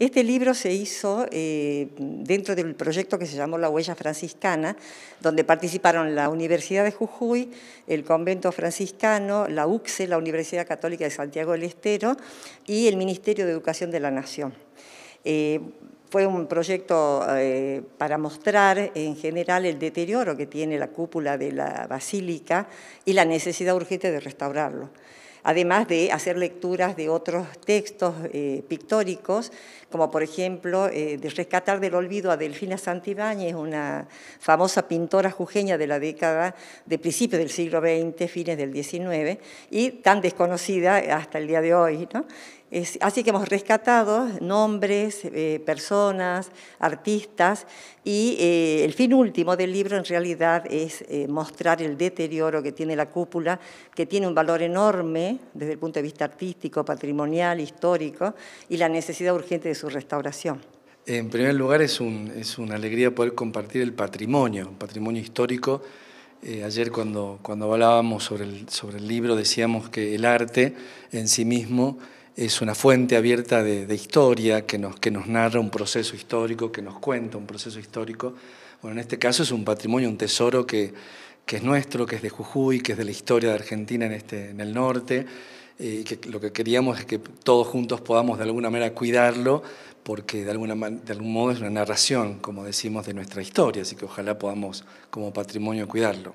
Este libro se hizo eh, dentro del proyecto que se llamó La Huella Franciscana, donde participaron la Universidad de Jujuy, el Convento Franciscano, la UCSE, la Universidad Católica de Santiago del Estero y el Ministerio de Educación de la Nación. Eh, fue un proyecto eh, para mostrar en general el deterioro que tiene la cúpula de la basílica y la necesidad urgente de restaurarlo además de hacer lecturas de otros textos eh, pictóricos, como por ejemplo eh, de Rescatar del Olvido a Delfina Santibáñez, una famosa pintora jujeña de la década de principios del siglo XX, fines del XIX, y tan desconocida hasta el día de hoy. ¿no? así que hemos rescatado nombres, eh, personas, artistas y eh, el fin último del libro en realidad es eh, mostrar el deterioro que tiene la cúpula, que tiene un valor enorme desde el punto de vista artístico, patrimonial, histórico y la necesidad urgente de su restauración. En primer lugar es, una alegría poder compartir el patrimonio, patrimonio histórico. ayer cuando, cuando hablábamos sobre sobre el libro decíamos que el arte en sí mismo es una fuente abierta de, historia que nos, que nos narra un proceso histórico, que nos cuenta un proceso histórico. Bueno, en este caso es un patrimonio, un tesoro que, es nuestro, que es de Jujuy, que es de la historia de Argentina en, este, en el norte, eh, y lo que queríamos es que todos juntos podamos de alguna manera cuidarlo, porque de, alguna, de algún modo es una narración, como decimos, de nuestra historia, así que ojalá podamos como patrimonio cuidarlo.